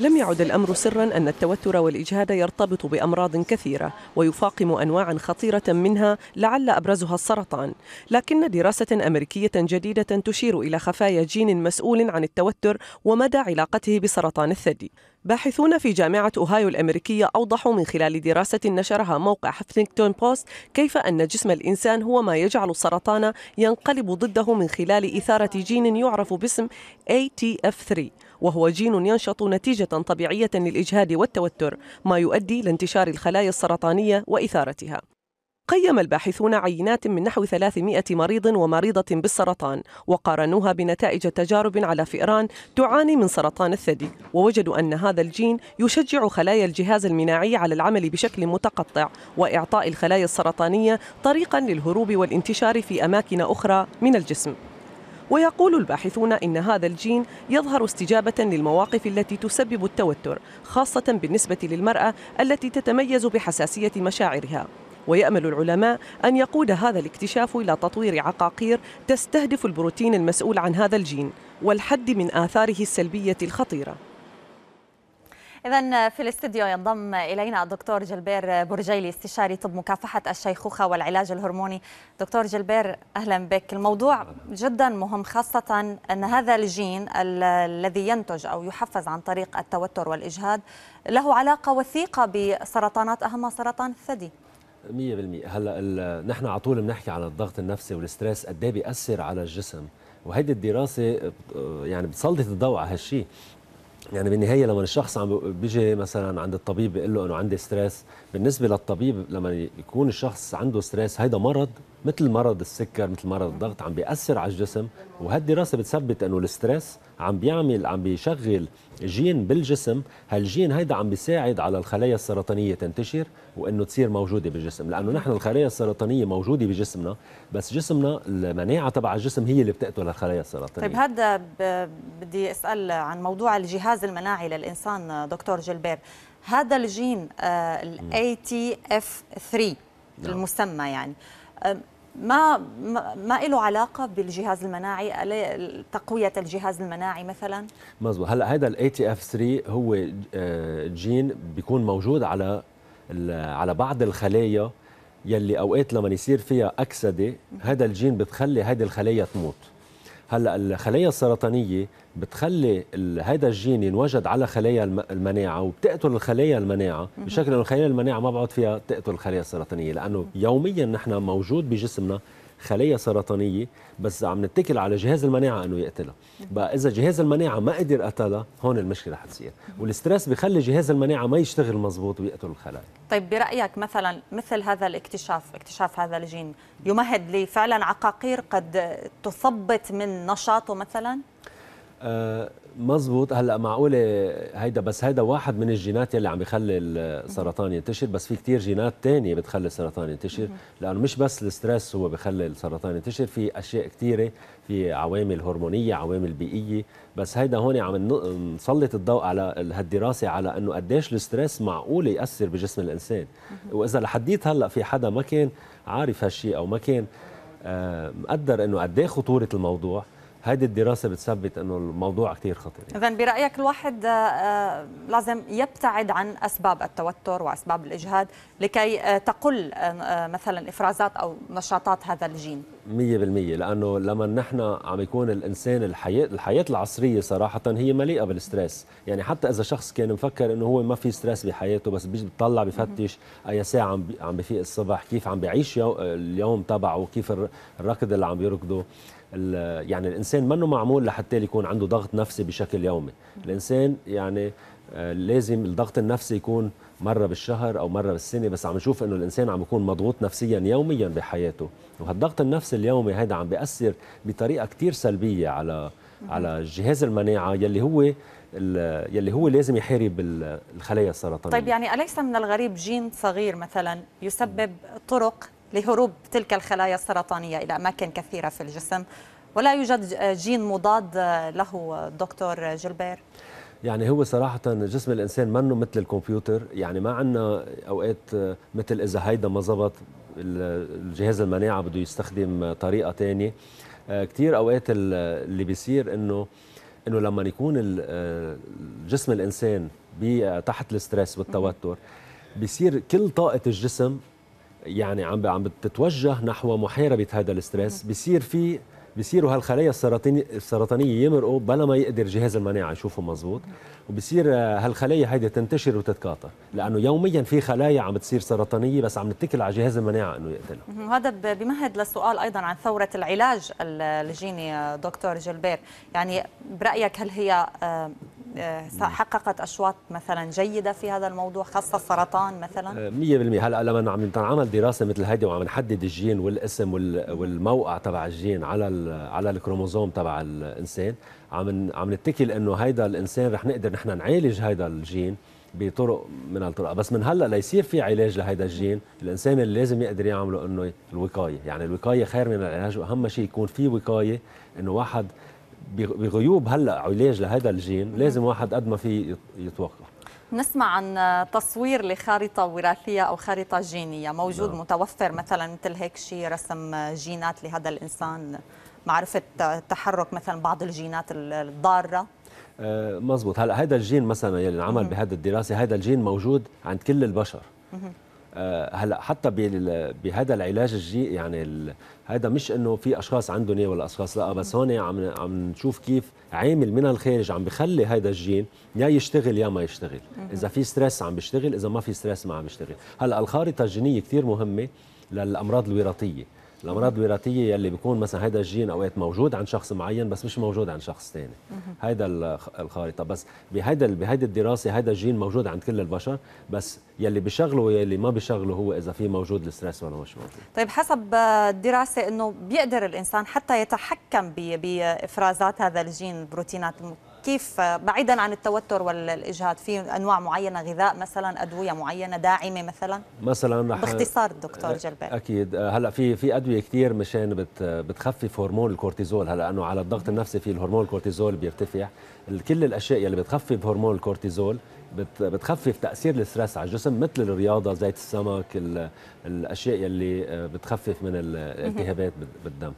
لم يعد الأمر سرا أن التوتر والإجهاد يرتبط بأمراض كثيرة ويفاقم أنواعا خطيرة منها لعل أبرزها السرطان لكن دراسة أمريكية جديدة تشير إلى خفايا جين مسؤول عن التوتر ومدى علاقته بسرطان الثدي باحثون في جامعة أوهايو الأمريكية أوضحوا من خلال دراسة نشرها موقع هافلينغتون بوست كيف أن جسم الإنسان هو ما يجعل السرطان ينقلب ضده من خلال إثارة جين يعرف باسم ATF3 وهو جين ينشط نتيجة طبيعية للإجهاد والتوتر ما يؤدي لانتشار الخلايا السرطانية وإثارتها قيم الباحثون عينات من نحو 300 مريض ومريضة بالسرطان وقارنوها بنتائج تجارب على فئران تعاني من سرطان الثدي ووجدوا أن هذا الجين يشجع خلايا الجهاز المناعي على العمل بشكل متقطع وإعطاء الخلايا السرطانية طريقا للهروب والانتشار في أماكن أخرى من الجسم ويقول الباحثون إن هذا الجين يظهر استجابة للمواقف التي تسبب التوتر خاصة بالنسبة للمرأة التي تتميز بحساسية مشاعرها ويأمل العلماء أن يقود هذا الاكتشاف إلى تطوير عقاقير تستهدف البروتين المسؤول عن هذا الجين والحد من آثاره السلبية الخطيرة إذا في الاستديو ينضم إلينا الدكتور جلبير برجيلي استشاري طب مكافحة الشيخوخة والعلاج الهرموني دكتور جلبير أهلا بك الموضوع جدا مهم خاصة أن هذا الجين الذي ينتج أو يحفز عن طريق التوتر والإجهاد له علاقة وثيقة بسرطانات أهمها سرطان الثدي 100% هلا نحن على طول بنحكي عن الضغط النفسي والستريس قد ايه بياثر على الجسم وهيدي الدراسه آه، يعني بتسلط الضوء على هالشيء يعني بالنهايه لما الشخص عم بيجي مثلا عند الطبيب بيقول له انه عندي ستريس بالنسبه للطبيب لما يكون الشخص عنده ستريس هيدا مرض مثل مرض السكر مثل مرض الضغط عم بيأثر على الجسم وهالدراسه بتثبت انه الستريس عم بيعمل عم بيشغل جين بالجسم هالجين هيدا عم بيساعد على الخلايا السرطانيه تنتشر وانه تصير موجوده بالجسم لانه نحن الخلايا السرطانيه موجوده بجسمنا بس جسمنا المناعه تبع الجسم هي اللي بتقتل الخلايا السرطانيه طيب هذا بدي اسال عن موضوع الجهاز المناعي للانسان دكتور جلبير هذا الجين آه تي ATF3 نعم. المسمى يعني ما ما له علاقه بالجهاز المناعي تقويه الجهاز المناعي مثلا مزبوط هلا هذا الاي تي اف 3 هو آه، جين بيكون موجود على على بعض الخلايا يلي اوقات لما يصير فيها اكسده هذا الجين بتخلي هذه الخلايا تموت هلا الخلايا السرطانيه بتخلي هذا الجين ينوجد على خلايا المناعه وبتقتل الخلايا المناعه بشكل انه خلايا المناعه ما بعد فيها تقتل الخلايا السرطانيه لانه يوميا نحن موجود بجسمنا خليه سرطانيه بس عم نتكل على جهاز المناعه انه يقتلها بقى اذا جهاز المناعه ما قدر قتلها هون المشكله حتصير والستريس بخلي جهاز المناعه ما يشتغل مزبوط ويقتل الخلايا طيب برايك مثلا مثل هذا الاكتشاف اكتشاف هذا الجين يمهد لفعلا عقاقير قد تثبط من نشاطه مثلا آه مزبوط هلا معقوله هيدا بس هيدا واحد من الجينات يلي عم يخلي السرطان ينتشر بس في كتير جينات تانية بتخلي السرطان ينتشر لانه مش بس الستريس هو بخلي السرطان ينتشر في اشياء كثيره في عوامل هرمونيه عوامل بيئيه بس هيدا هون عم نسلط الضوء على هالدراسه على انه قديش الستريس معقول ياثر بجسم الانسان واذا لحديت هلا في حدا ما كان عارف هالشيء او ما كان آه، مقدر انه قد خطوره الموضوع هذه الدراسه بتثبت انه الموضوع كثير خطير يعني. اذا برايك الواحد آه، آه، لازم يبتعد عن اسباب التوتر واسباب الاجهاد لكي آه، تقل مثلا افرازات او نشاطات هذا الجين 100% لانه لما نحن عم يكون الانسان الحياه الحياه العصريه صراحه هي مليئه بالستريس يعني حتى اذا شخص كان مفكر انه هو ما في ستريس بحياته بس بيجي بيطلع بفتش اي ساعه عم عم بفيق الصبح كيف عم بيعيش اليوم تبعه كيف الركض اللي عم بيركضه يعني الانسان منه معمول لحتى يكون عنده ضغط نفسي بشكل يومي الانسان يعني آه، لازم الضغط النفسي يكون مره بالشهر او مره بالسنه بس عم نشوف انه الانسان عم يكون مضغوط نفسيا يوميا بحياته وهالضغط النفسي اليومي هذا عم بياثر بطريقه كثير سلبيه على على جهاز المناعه يلي هو يلي هو لازم يحارب الخلايا السرطانيه طيب يعني اليس من الغريب جين صغير مثلا يسبب طرق لهروب تلك الخلايا السرطانية إلى أماكن كثيرة في الجسم ولا يوجد جين مضاد له دكتور جلبير يعني هو صراحة جسم الإنسان منه مثل الكمبيوتر يعني ما عندنا أوقات مثل إذا هيدا ما زبط الجهاز المناعة بده يستخدم طريقة تانية آه، كتير أوقات اللي بيصير إنه إنه لما يكون آه، جسم الإنسان تحت الاسترس والتوتر بيصير كل طاقة الجسم يعني عم عم بتتوجه نحو محاربه هذا الاسترس بصير في بصيروا هالخلايا السرطانية السرطانيه يمرقوا بلا ما يقدر جهاز المناعه يشوفهم مزبوط وبصير آه، هالخلايا هيدي تنتشر وتتكاثر لانه يوميا في خلايا عم تصير سرطانيه بس عم نتكل على جهاز المناعه انه يقتلها وهذا بمهد للسؤال ايضا عن ثوره العلاج الجيني آه، دكتور جلبير يعني برايك هل هي آه، آه، حققت أشواط مثلا جيدة في هذا الموضوع خاصة السرطان مثلا 100% آه، هلا لما عم تنعمل دراسة مثل هيدي وعم نحدد الجين والاسم والموقع تبع الجين على على الكروموزوم تبع الإنسان عم عم نتكل إنه هيدا الإنسان رح نقدر نحن نعالج هيدا الجين بطرق من الطرق بس من هلا ليصير في علاج لهيدا الجين الانسان اللي لازم يقدر يعمله انه الوقايه يعني الوقايه خير من العلاج واهم شيء يكون في وقايه انه واحد بغيوب هلا علاج لهذا الجين لازم واحد قد ما في يتوقع نسمع عن تصوير لخارطة وراثية أو خارطة جينية موجود نعم. متوفر مثلا مثل هيك شيء رسم جينات لهذا الإنسان معرفة تحرك مثلا بعض الجينات الضارة آه مزبوط هلا هذا الجين مثلا يلي يعني انعمل بهذا الدراسة هذا الجين موجود عند كل البشر آه، هلا حتى بهذا العلاج الجي يعني هذا مش انه في اشخاص عندهم ايه ولا اشخاص لا بس هون عم عم نشوف كيف عامل من الخارج عم بخلي هذا الجين يا يشتغل يا ما يشتغل اذا في ستريس عم بيشتغل اذا ما في ستريس ما عم بيشتغل هلا الخارطه الجينيه كثير مهمه للامراض الوراثيه الامراض الوراثيه يلي بيكون مثلا هذا الجين اوقات موجود عند شخص معين بس مش موجود عند شخص ثاني هذا الخارطه بس بهيدا بهيدي الدراسه هذا الجين موجود عند كل البشر بس يلي بشغله ويلي ما بشغله هو اذا في موجود الستريس ولا مش موجود طيب حسب الدراسه انه بيقدر الانسان حتى يتحكم بافرازات هذا الجين بروتينات كيف بعيدا عن التوتر والاجهاد في انواع معينه غذاء مثلا ادويه معينه داعمه مثلا مثلا باختصار دكتور جلبان اكيد هلا في في ادويه كثير مشان بت بتخفف هرمون الكورتيزول هلا انه على الضغط النفسي في الهرمون الكورتيزول بيرتفع كل الاشياء اللي بتخفف هرمون الكورتيزول بتخفف تاثير الستريس على الجسم مثل الرياضه زيت السمك الاشياء اللي بتخفف من الالتهابات بالدم